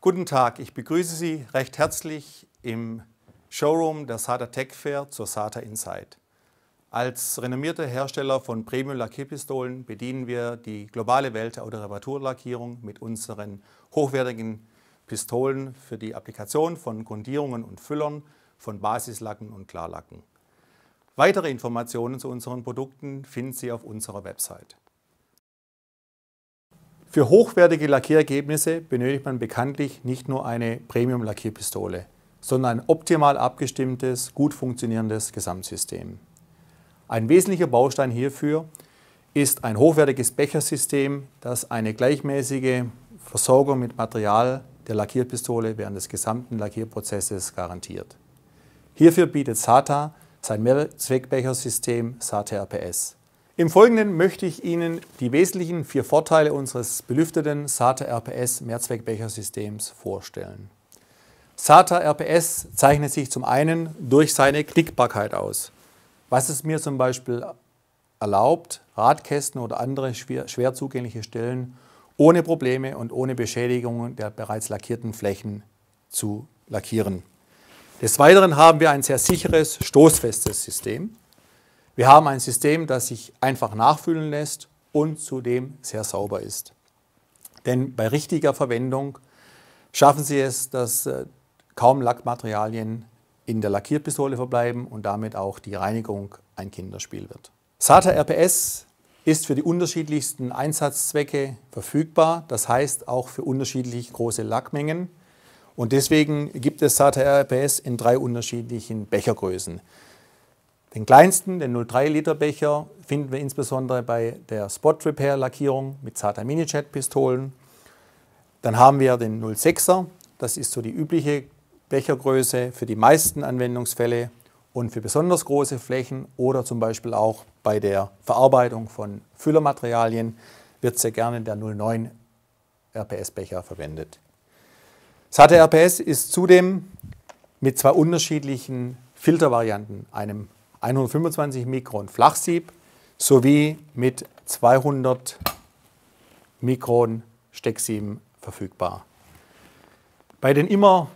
Guten Tag, ich begrüße Sie recht herzlich im Showroom der SATA Tech Fair zur SATA Insight. Als renommierter Hersteller von Premium-Lackierpistolen bedienen wir die globale Welt der Reparaturlackierung mit unseren hochwertigen Pistolen für die Applikation von Grundierungen und Füllern, von Basislacken und Klarlacken. Weitere Informationen zu unseren Produkten finden Sie auf unserer Website. Für hochwertige Lackierergebnisse benötigt man bekanntlich nicht nur eine Premium-Lackierpistole, sondern ein optimal abgestimmtes, gut funktionierendes Gesamtsystem. Ein wesentlicher Baustein hierfür ist ein hochwertiges Bechersystem, das eine gleichmäßige Versorgung mit Material der Lackierpistole während des gesamten Lackierprozesses garantiert. Hierfür bietet SATA sein Mehrzweckbechersystem SATA RPS. Im Folgenden möchte ich Ihnen die wesentlichen vier Vorteile unseres belüfteten SATA RPS Mehrzweckbechersystems vorstellen. SATA RPS zeichnet sich zum einen durch seine Knickbarkeit aus, was es mir zum Beispiel erlaubt, Radkästen oder andere schwer, schwer zugängliche Stellen ohne Probleme und ohne Beschädigungen der bereits lackierten Flächen zu lackieren. Des Weiteren haben wir ein sehr sicheres, stoßfestes System. Wir haben ein System, das sich einfach nachfüllen lässt und zudem sehr sauber ist. Denn bei richtiger Verwendung schaffen Sie es, dass äh, kaum Lackmaterialien in der Lackierpistole verbleiben und damit auch die Reinigung ein Kinderspiel wird. SATA RPS ist für die unterschiedlichsten Einsatzzwecke verfügbar, das heißt auch für unterschiedlich große Lackmengen. Und deswegen gibt es SATA RPS in drei unterschiedlichen Bechergrößen. Den kleinsten, den 0,3 Liter Becher, finden wir insbesondere bei der Spot Repair Lackierung mit SATA Minijet Pistolen. Dann haben wir den 0,6er, das ist so die übliche Bechergröße für die meisten Anwendungsfälle und für besonders große Flächen oder zum Beispiel auch bei der Verarbeitung von Füllermaterialien wird sehr gerne der 09 RPS-Becher verwendet. SATA RPS ist zudem mit zwei unterschiedlichen Filtervarianten, einem 125 Mikron Flachsieb sowie mit 200 Mikron Stecksieben verfügbar. Bei den immer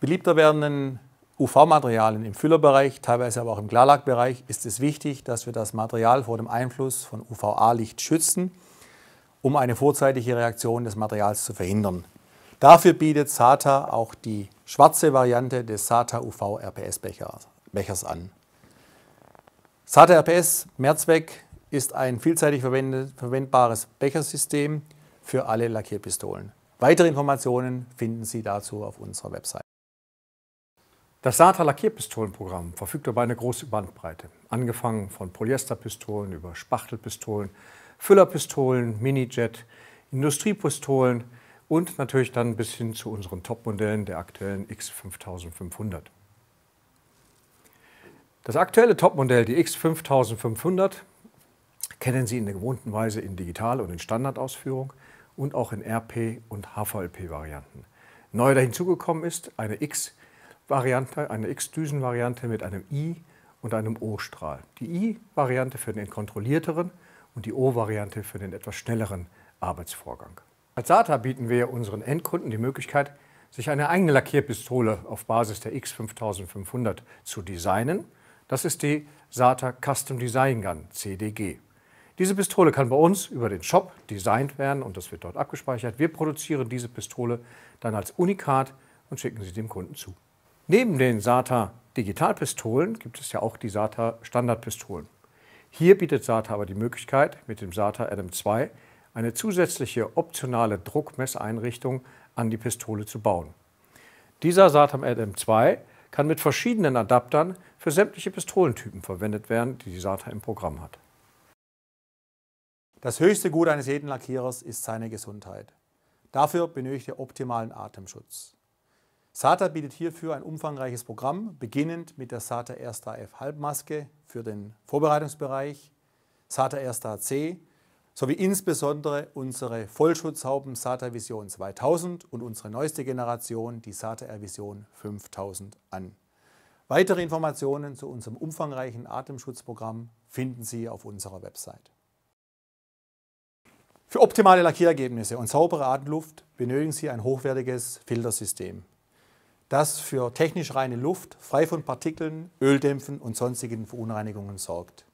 beliebter werdenden UV-Materialien im Füllerbereich, teilweise aber auch im Klarlackbereich, ist es wichtig, dass wir das Material vor dem Einfluss von UVA-Licht schützen, um eine vorzeitige Reaktion des Materials zu verhindern. Dafür bietet SATA auch die schwarze Variante des SATA UV-RPS-Bechers an. SATA RPS Mehrzweck ist ein vielseitig verwendbares Bechersystem für alle Lackierpistolen. Weitere Informationen finden Sie dazu auf unserer Website. Das SATA Lackierpistolenprogramm verfügt über eine große Bandbreite, angefangen von Polyesterpistolen über Spachtelpistolen, Füllerpistolen, Minijet, Industriepistolen und natürlich dann bis hin zu unseren Topmodellen der aktuellen X5500. Das aktuelle Topmodell, die X5500, kennen Sie in der gewohnten Weise in Digital- und in Standardausführung und auch in RP- und HVLP-Varianten. Neu da hinzugekommen ist eine X-Variante, eine X-Düsen-Variante mit einem I und einem O-Strahl. Die I-Variante für den kontrollierteren und die O-Variante für den etwas schnelleren Arbeitsvorgang. Als SATA bieten wir unseren Endkunden die Möglichkeit, sich eine eigene Lackierpistole auf Basis der X5500 zu designen. Das ist die SATA Custom Design Gun CDG. Diese Pistole kann bei uns über den Shop designt werden und das wird dort abgespeichert. Wir produzieren diese Pistole dann als Unikat und schicken sie dem Kunden zu. Neben den SATA Digitalpistolen gibt es ja auch die SATA Standardpistolen. Hier bietet SATA aber die Möglichkeit, mit dem SATA Adam 2 eine zusätzliche optionale Druckmesseinrichtung an die Pistole zu bauen. Dieser SATA Adam 2 kann mit verschiedenen Adaptern für sämtliche Pistolentypen verwendet werden, die die SATA im Programm hat. Das höchste Gut eines jeden Lackierers ist seine Gesundheit. Dafür benötigt er optimalen Atemschutz. SATA bietet hierfür ein umfangreiches Programm, beginnend mit der SATA Ersta F Halbmaske für den Vorbereitungsbereich, SATA Ersta C sowie insbesondere unsere Vollschutzhauben SATA Vision 2000 und unsere neueste Generation, die SATA Air Vision 5000 an. Weitere Informationen zu unserem umfangreichen Atemschutzprogramm finden Sie auf unserer Website. Für optimale Lackierergebnisse und saubere Atemluft benötigen Sie ein hochwertiges Filtersystem, das für technisch reine Luft frei von Partikeln, Öldämpfen und sonstigen Verunreinigungen sorgt.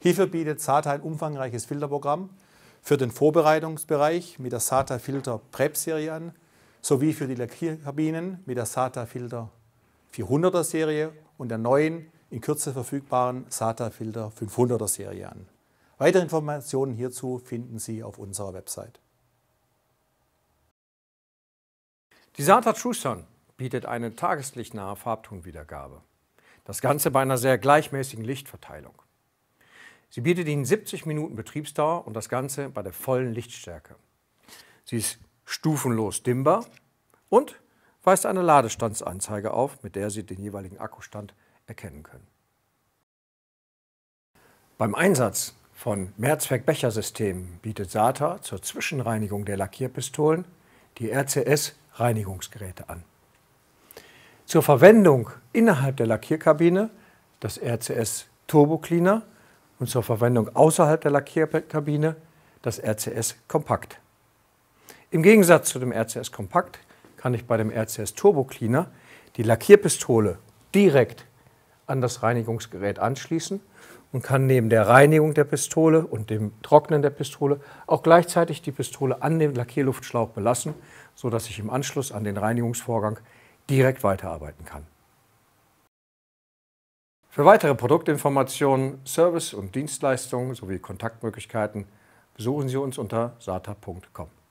Hierfür bietet SATA ein umfangreiches Filterprogramm für den Vorbereitungsbereich mit der SATA Filter Prep Serie an, sowie für die Lackierkabinen mit der SATA Filter 400er Serie und der neuen, in Kürze verfügbaren SATA-Filter 500er Serie an. Weitere Informationen hierzu finden Sie auf unserer Website. Die SATA TrueSun bietet eine tageslichtnahe Farbtonwiedergabe. Das Ganze bei einer sehr gleichmäßigen Lichtverteilung. Sie bietet Ihnen 70 Minuten Betriebsdauer und das Ganze bei der vollen Lichtstärke. Sie ist stufenlos dimmbar und weist eine Ladestandsanzeige auf, mit der Sie den jeweiligen Akkustand erkennen können. Beim Einsatz von Mehrzweckbechersystemen bietet SATA zur Zwischenreinigung der Lackierpistolen die RCS-Reinigungsgeräte an. Zur Verwendung innerhalb der Lackierkabine das RCS Turbo Cleaner und zur Verwendung außerhalb der Lackierkabine das RCS Kompakt. Im Gegensatz zu dem RCS Kompakt kann ich bei dem RCS Turbo Cleaner die Lackierpistole direkt an das Reinigungsgerät anschließen und kann neben der Reinigung der Pistole und dem Trocknen der Pistole auch gleichzeitig die Pistole an dem Lackierluftschlauch belassen, sodass ich im Anschluss an den Reinigungsvorgang direkt weiterarbeiten kann. Für weitere Produktinformationen, Service und Dienstleistungen sowie Kontaktmöglichkeiten besuchen Sie uns unter sata.com.